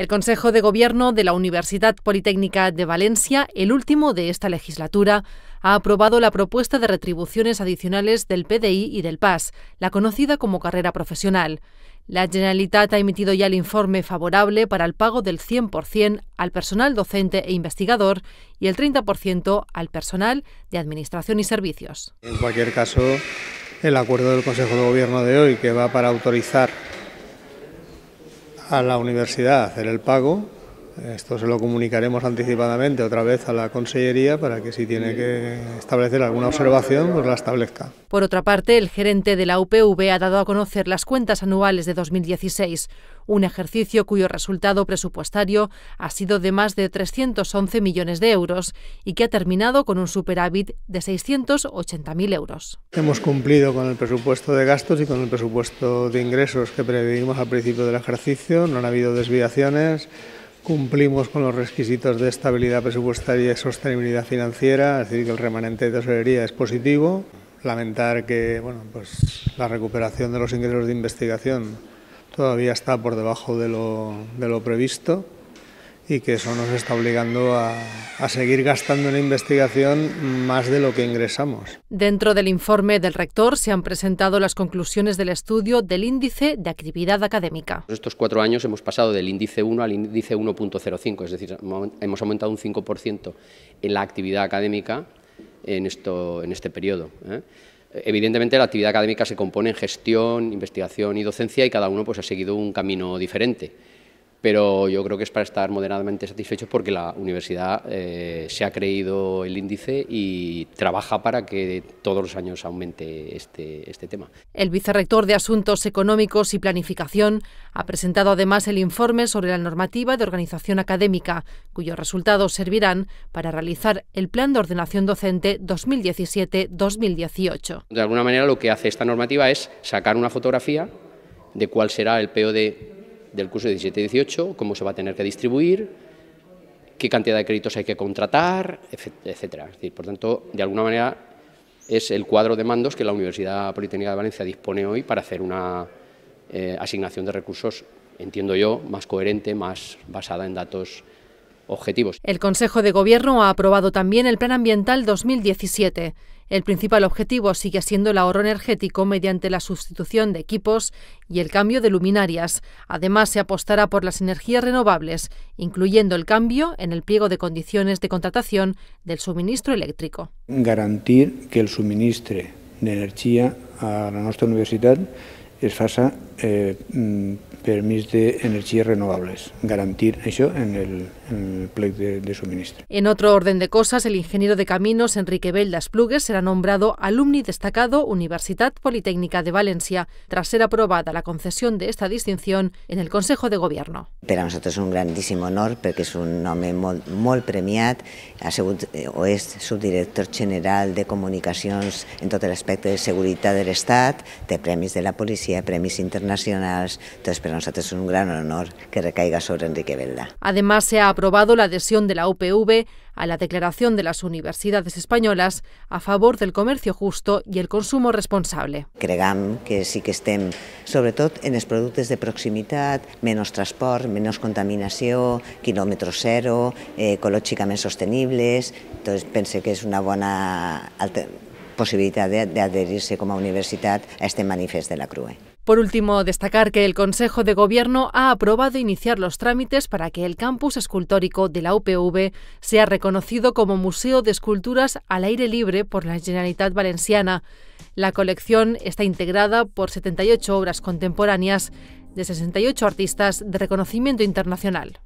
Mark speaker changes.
Speaker 1: El Consejo de Gobierno de la Universidad Politécnica de Valencia, el último de esta legislatura, ha aprobado la propuesta de retribuciones adicionales del PDI y del PAS, la conocida como carrera profesional. La Generalitat ha emitido ya el informe favorable para el pago del 100% al personal docente e investigador y el 30% al personal de administración y servicios.
Speaker 2: En cualquier caso, el acuerdo del Consejo de Gobierno de hoy, que va para autorizar a la universidad hacer el pago esto se lo comunicaremos anticipadamente otra vez a la Consellería para que si tiene que establecer alguna observación, pues la establezca.
Speaker 1: Por otra parte, el gerente de la UPV ha dado a conocer las cuentas anuales de 2016, un ejercicio cuyo resultado presupuestario ha sido de más de 311 millones de euros y que ha terminado con un superávit de 680.000 euros.
Speaker 2: Hemos cumplido con el presupuesto de gastos y con el presupuesto de ingresos que previmos al principio del ejercicio, no han habido desviaciones. Cumplimos con los requisitos de estabilidad presupuestaria y sostenibilidad financiera, es decir, que el remanente de tesorería es positivo. Lamentar que pues, la recuperación de los ingresos de investigación todavía está por debajo de lo previsto y que eso nos está obligando a, seguir gastando en investigación más de lo que ingresamos.
Speaker 1: Dentro del informe del rector se han presentado las conclusiones del estudio del índice de actividad académica.
Speaker 3: estos cuatro años hemos pasado del índice 1 al índice 1.05, es decir, hemos aumentado un 5% en la actividad académica en, esto, en este periodo. ¿eh? Evidentemente la actividad académica se compone en gestión, investigación y docencia y cada uno pues, ha seguido un camino diferente pero yo creo que es para estar moderadamente satisfechos porque la universidad eh, se ha creído el índice y trabaja para que todos los años aumente este, este, tema.
Speaker 1: El vicerrector de Asuntos Económicos y Planificación ha presentado además el informe sobre la normativa de organización académica, cuyos resultados servirán para realizar el Plan de Ordenación Docente 2017-2018.
Speaker 3: De alguna manera lo que hace esta normativa es sacar una fotografía de cuál será el POD del curso 17-18, cómo se va a tener que distribuir, qué cantidad de créditos hay que contratar, etcétera. por tanto, de alguna manera es el cuadro de mandos que la Universidad Politécnica de Valencia dispone hoy para hacer una eh, asignación de recursos, entiendo yo, más coherente, más basada en datos objetivos.
Speaker 1: El Consejo de Gobierno ha aprobado también el Plan Ambiental 2017. El principal objetivo sigue siendo el ahorro energético mediante la sustitución de equipos y el cambio de luminarias. Además, se apostará por las energías renovables, incluyendo el cambio en el pliego de condiciones de contratación del suministro eléctrico.
Speaker 2: Garantir que el suministro de energía a la nuestra universidad es fasa eh, de mm, energías renovables, garantir eso en el, en de, suministro.
Speaker 1: En otro orden de cosas, el ingeniero de caminos Enrique Beldas Plugues será nombrado alumni destacado Universidad Politécnica de Valencia, tras ser aprobada la concesión de esta distinción en el Consejo de Gobierno.
Speaker 4: Para nosotros es un grandísimo honor porque es un nombre muy premiado premiat, ha o es subdirector general de comunicaciones en todo el aspecto de seguridad del Estado de premis de la policía, premis internacional nacionales, Entonces, para nosotros es un gran honor que recaiga sobre Enrique Velda.
Speaker 1: Además, se ha aprobado la adhesión de la UPV a la Declaración de las Universidades Españolas a favor del comercio justo y el consumo responsable.
Speaker 4: cregan que sí que estén, sobre todo en los productos de proximidad, menos transporte, menos contaminación, kilómetro cero, ecológicamente eh, sostenibles, entonces pensé que es una buena posibilidad de adherirse como universidad a este manifiesto de la CRUE.
Speaker 1: Por último, destacar que el Consejo de Gobierno ha aprobado iniciar los trámites para que el campus escultórico de la UPV sea reconocido como Museo de Esculturas al aire libre por la Generalitat Valenciana. La colección está integrada por 78 obras contemporáneas de 68 artistas de reconocimiento internacional.